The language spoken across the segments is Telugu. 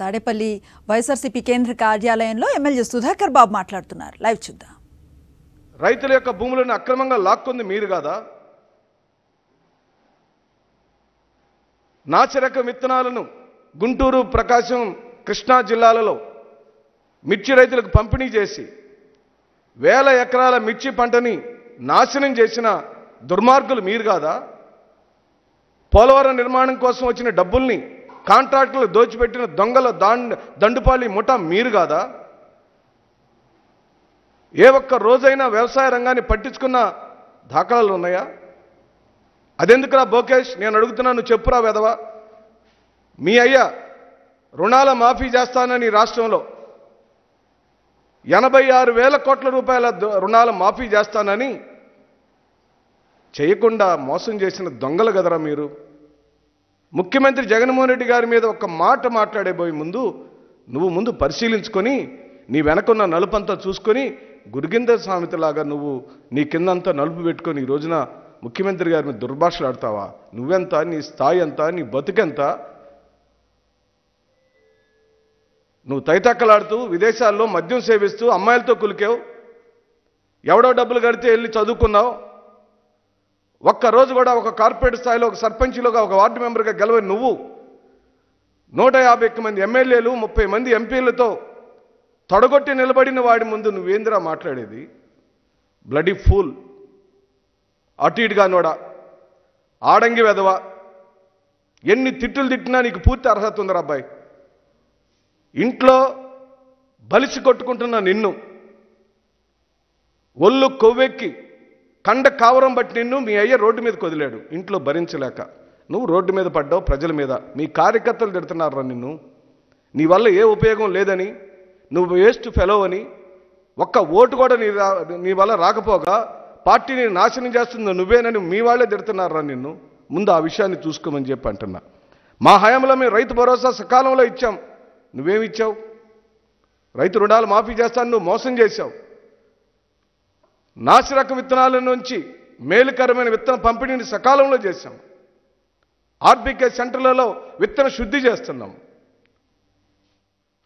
తాడేపల్లి వైఎస్ఆర్సీపీ కేంద్ర కార్యాలయంలో ఎమ్మెల్యే సుధాకర్ బాబు మాట్లాడుతున్నారు లైవ్ చూద్దాం రైతుల యొక్క భూములను అక్రమంగా లాక్కుంది మీరు కాదా నాచరక విత్తనాలను గుంటూరు ప్రకాశం కృష్ణా జిల్లాలలో మిర్చి రైతులకు పంపిణీ చేసి వేల ఎకరాల మిర్చి పంటని నాశనం చేసిన దుర్మార్గులు మీరు కాదా పోలవరం నిర్మాణం కోసం వచ్చిన డబ్బుల్ని కాంట్రాక్టులు దోచిపెట్టిన దొంగల దాండ్ దండుపాలి ముఠా మీరు కాదా ఏ ఒక్క రోజైనా వ్యవసాయ రంగాన్ని పట్టించుకున్న దాఖలాలు ఉన్నాయా అదెందుకురా బోకేష్ నేను అడుగుతున్నాను చెప్పురా వెదవా మీ అయ్యా రుణాల మాఫీ చేస్తానని రాష్ట్రంలో ఎనభై ఆరు వేల కోట్ల రూపాయల రుణాల మాఫీ చేస్తానని చేయకుండా మోసం చేసిన దొంగలు కదరా మీరు ముఖ్యమంత్రి జగన్మోహన్ రెడ్డి గారి మీద ఒక మాట మాట్లాడేబోయే ముందు నువ్వు ముందు పరిశీలించుకొని నీ వెనకున్న నలుపంతా చూసుకొని గురిగింద సామెతలాగా నువ్వు నీ కిందంతా నలుపు పెట్టుకొని ఈ రోజున ముఖ్యమంత్రి గారి మీద దుర్భాషలాడతావా నువ్వెంత నీ స్థాయి ఎంత నీ బతుకెంత నువ్వు తైతక్కలాడుతూ విదేశాల్లో మద్యం సేవిస్తూ అమ్మాయిలతో కులికావు ఎవడో డబ్బులు కడితే వెళ్ళి చదువుకున్నావు ఒక్కరోజు కూడా ఒక కార్పొరేట్ స్థాయిలో ఒక సర్పంచ్లోగా ఒక వార్డు మెంబర్గా గెలవ నువ్వు నూట యాభై మంది ఎమ్మెల్యేలు ముప్పై మంది ఎంపీలతో తొడగొట్టి నిలబడిన వాడి ముందు నువ్వేందిరా మాట్లాడేది బ్లడీ ఫూల్ అటు ఇటుగా నోడ ఆడంగి వెదవ ఎన్ని తిట్టులు తిట్టినా నీకు పూర్తి అర్హత ఉందిరా అబ్బాయి ఇంట్లో బలిసి కొట్టుకుంటున్నా నిన్ను ఒళ్ళు కొవ్వెక్కి కండ కావరం బట్టి నిన్ను మీ అయ్య రోడ్డు మీదకి వదిలాడు ఇంట్లో భరించలేక నువ్వు రోడ్డు మీద పడ్డావు ప్రజల మీద మీ కార్యకర్తలు తిడుతున్నారా నిన్ను నీ వల్ల ఏ ఉపయోగం లేదని నువ్వు వేస్ట్ ఫెలో అని ఒక్క ఓటు కూడా నీ నీ వల్ల రాకపోగా పార్టీని నాశనం చేస్తుందో నువ్వేనని మీ వాళ్ళే తిడుతున్నారా నిన్ను ముందు ఆ విషయాన్ని చూసుకోమని చెప్పి అంటున్నా మా హయాంలో మేము రైతు భరోసా సకాలంలో ఇచ్చాం నువ్వేమిచ్చావు రైతు రుణాలు మాఫీ చేస్తాను నువ్వు మోసం చేశావు నాసిరకం విత్తనాల నుంచి మేలుకరమైన విత్తన పంపిణీని సకాలంలో చేశాం ఆర్బీకే సెంటర్లలో విత్తన శుద్ధి చేస్తున్నాం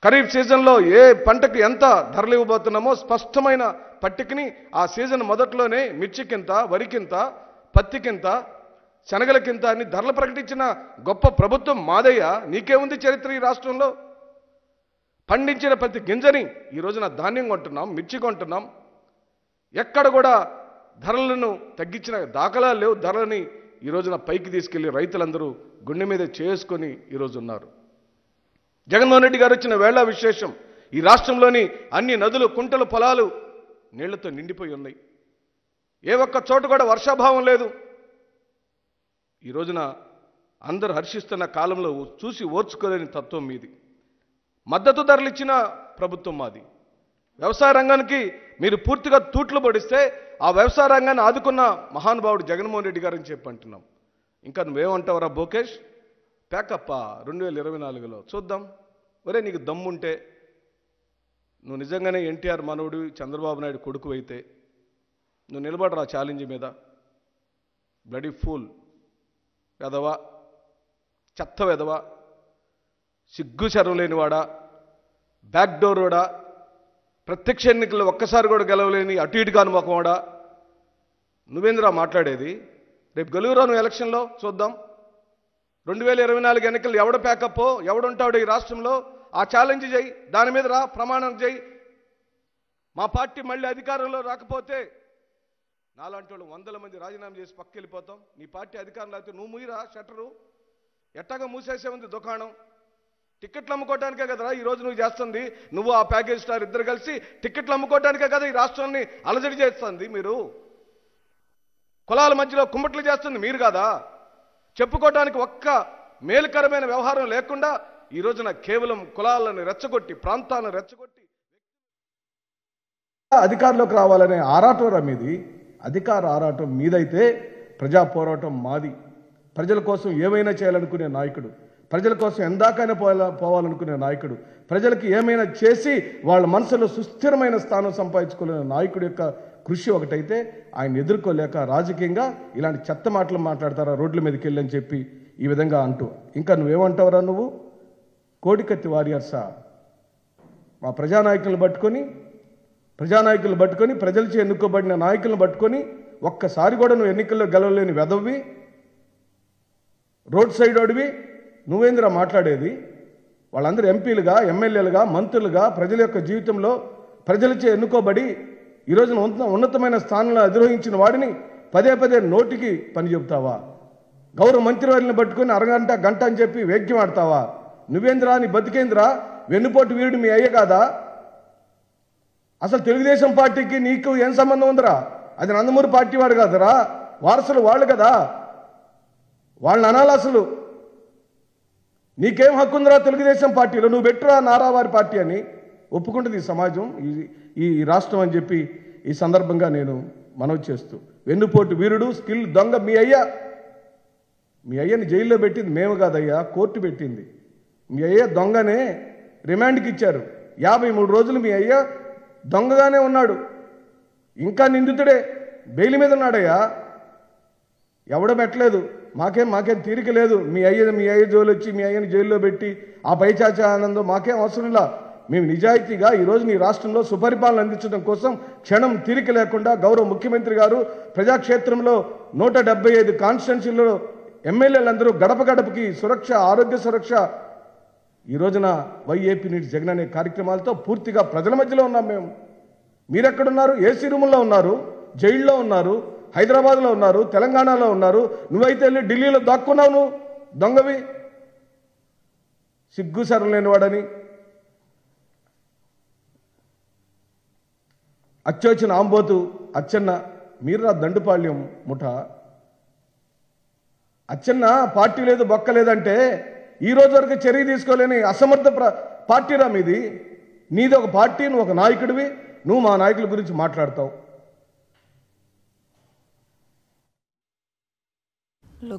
ఖరీఫ్ సీజన్లో ఏ పంటకు ఎంత ధరలు ఇవ్వబోతున్నామో స్పష్టమైన పట్టికని ఆ సీజన్ మొదట్లోనే మిర్చికింత వరికింత పత్తికింత శనగలకింత అని ధరలు ప్రకటించిన గొప్ప ప్రభుత్వం మాదయ్య నీకేముంది చరిత్ర ఈ రాష్ట్రంలో పండించిన ప్రతి గింజని ఈరోజు నా ధాన్యం కొంటున్నాం మిర్చి కొంటున్నాం ఎక్కడ కూడా ధరలను తగ్గించిన దాఖలా లేవు ధరలని ఈ రోజున పైకి తీసుకెళ్లి రైతులందరూ గుండె మీద చేసుకొని ఈరోజు ఉన్నారు జగన్మోహన్ రెడ్డి గారు వచ్చిన వేళ విశేషం ఈ రాష్ట్రంలోని అన్ని నదులు కుంటలు పొలాలు నీళ్లతో నిండిపోయి ఉన్నాయి ఏ ఒక్క చోట కూడా వర్షాభావం లేదు ఈ రోజున అందరు హర్షిస్తున్న కాలంలో చూసి ఓర్చుకోలేని తత్వం మీది మద్దతు ధరలు ఇచ్చిన ప్రభుత్వం మాది వ్యవసాయ రంగానికి మీరు పూర్తిగా తూట్లు పడిస్తే ఆ వ్యవసాయ రంగాన్ని ఆదుకున్న మహానుభావుడు జగన్మోహన్ రెడ్డి గారని చెప్పి అంటున్నాం ఇంకా నువ్వేమంటావురా భోకేష్ ప్యాకప్ప రెండు వేల ఇరవై నాలుగులో చూద్దాం ఒరే నీకు దమ్ముంటే నువ్వు నిజంగానే ఎన్టీఆర్ మనవుడు చంద్రబాబు నాయుడు కొడుకు అయితే నువ్వు నిలబడరా ఛాలెంజ్ మీద బ్లడీ ఫూల్ వెదవా చెత్త వెదవా సిగ్గు బ్యాక్డోర్ వాడా ప్రత్యక్ష ఎన్నికల్లో ఒక్కసారి కూడా గెలవలేని అటు ఇటు కాను కూడా నువ్వేంద్రా మాట్లాడేది రేపు గెలువురా నువ్వు ఎలక్షన్లో చూద్దాం రెండు వేల ఇరవై నాలుగు ఎన్నికలు ఎవడ ప్యాకప్ ఎవడుంటాడు ఈ రాష్ట్రంలో ఆ ఛాలెంజ్ చేయి దాని మీద రా ప్రమాణం చేయి మా పార్టీ మళ్ళీ అధికారంలో రాకపోతే నాలాంటి వాళ్ళు వందల మంది రాజీనామా చేసి పక్కెళ్ళిపోతాం నీ పార్టీ అధికారం లేకపోతే నువ్వు ముయిరా షట్టరు ఎట్టాగా మూసేసే ఉంది దుకాణం టికెట్లు అమ్ముకోవడానికే కదరా రోజు నువ్వు చేస్తుంది నువ్వు ఆ ప్యాకేజ్ స్టార్ ఇద్దరు కలిసి టికెట్లు అమ్ముకోవడానికే కదా ఈ రాష్ట్రాన్ని అలజడి చేస్తుంది మీరు కులాల మధ్యలో కుమ్మట్లు చేస్తుంది మీరు కాదా చెప్పుకోవడానికి ఒక్క మేలుకరమైన వ్యవహారం లేకుండా ఈ రోజున కేవలం కులాలను రెచ్చగొట్టి ప్రాంతాలను రెచ్చగొట్టి అధికారంలోకి రావాలనే ఆరాటం రా మీది అధికార ఆరాటం మీదైతే ప్రజా పోరాటం మాది ప్రజల కోసం ఏమైనా చేయాలనుకునే నాయకుడు ప్రజల కోసం ఎందాకైనా పోవాల పోవాలనుకునే నాయకుడు ప్రజలకు ఏమైనా చేసి వాళ్ళ మనసులో సుస్థిరమైన స్థానం సంపాదించుకోలేని నాయకుడి యొక్క కృషి ఒకటైతే ఆయన ఎదుర్కోలేక రాజకీయంగా ఇలాంటి చెత్త మాటలు మాట్లాడతారా రోడ్ల మీదకి వెళ్ళని చెప్పి ఈ విధంగా అంటూ ఇంకా నువ్వేమంటావురా నువ్వు కోడికత్తి వారియర్సా మా ప్రజానాయకులను పట్టుకొని ప్రజానాయకులను పట్టుకొని ప్రజలచే ఎన్నుకోబడిన నాయకులను పట్టుకొని ఒక్కసారి కూడా నువ్వు ఎన్నికల్లో గెలవలేని వెదవి రోడ్ సైడ్ అడివి నువ్వేంద్ర మాట్లాడేది వాళ్ళందరూ ఎంపీలుగా ఎమ్మెల్యేలుగా మంత్రులుగా ప్రజల యొక్క జీవితంలో ప్రజలచే ఎన్నుకోబడి ఉన్న ఉన్నతమైన స్థానంలో అధిరోహించిన వాడిని పదే పదే నోటికి పని చెబుతావా గౌరవ మంత్రివర్యులను పట్టుకుని అరగంట గంట అని చెప్పి వేగ్యం ఆడతావా నువ్వేంద్రా నీ బతికేంద్ర వెన్నుపోటు వీరుడు మీ అయ్యే కాదా అసలు తెలుగుదేశం పార్టీకి నీకు ఏం సంబంధం ఉందిరా అది నందమూరి పార్టీ వాడు కాదురా వారసులు వాళ్ళు కదా వాళ్ళని అనాలి అసలు నీకేం హక్కుందిరా తెలుగుదేశం పార్టీలో నువ్వు పెట్టురా నారావారి పార్టీ అని ఒప్పుకుంటుంది ఈ సమాజం ఈ ఈ రాష్ట్రం అని చెప్పి ఈ సందర్భంగా నేను మనవి చేస్తూ వెన్నుపోటు వీరుడు స్కిల్ దొంగ మీ అయ్యా మీ అయ్యని జైల్లో పెట్టింది మేము కాదయ్యా కోర్టు పెట్టింది మీ అయ్య దొంగనే రిమాండ్కి ఇచ్చారు యాభై మూడు రోజులు మీ అయ్య దొంగగానే ఉన్నాడు ఇంకా నిందితుడే బెయిల్ మీద ఉన్నాడయ్యా ఎవడ పెట్టలేదు మాకేం మాకేం తీరిక లేదు మీ అయ్య మీ అయ్య జోలు వచ్చి మీ అయ్యని జైల్లో పెట్టి ఆ పైచాచ ఆనందం మాకేం అవసరంలా మేము నిజాయితీగా ఈరోజు నీ రాష్ట్రంలో సుపరిపాలన అందించడం కోసం క్షణం తీరిక లేకుండా గౌరవ ముఖ్యమంత్రి గారు ప్రజాక్షేత్రంలో నూట డెబ్బై ఐదు కాన్స్టిట్యున్సీలో ఎమ్మెల్యేలందరూ గడప గడపకి సురక్ష ఆరోగ్య సురక్ష ఈ రోజున వైఏపీ నీటి జగన్ అనే కార్యక్రమాలతో పూర్తిగా ప్రజల మధ్యలో ఉన్నాం మేము మీరెక్కడున్నారు ఏసీ రూముల్లో ఉన్నారు జైల్లో ఉన్నారు హైదరాబాద్లో ఉన్నారు తెలంగాణలో ఉన్నారు నువ్వైతే వెళ్ళి ఢిల్లీలో దాక్కున్నావు నువ్వు దొంగవి లేని వాడని అచ్చొచ్చిన ఆంబోతు అచ్చన్న మీరు నా దండుపాళ్యం ముఠ అచ్చన్న పార్టీ లేదు బొక్క లేదంటే ఈ రోజు వరకు చర్య తీసుకోలేని అసమర్థ పార్టీరా మీది నీది ఒక పార్టీ నువ్వు ఒక నాయకుడివి నువ్వు మా నాయకుల గురించి మాట్లాడతావు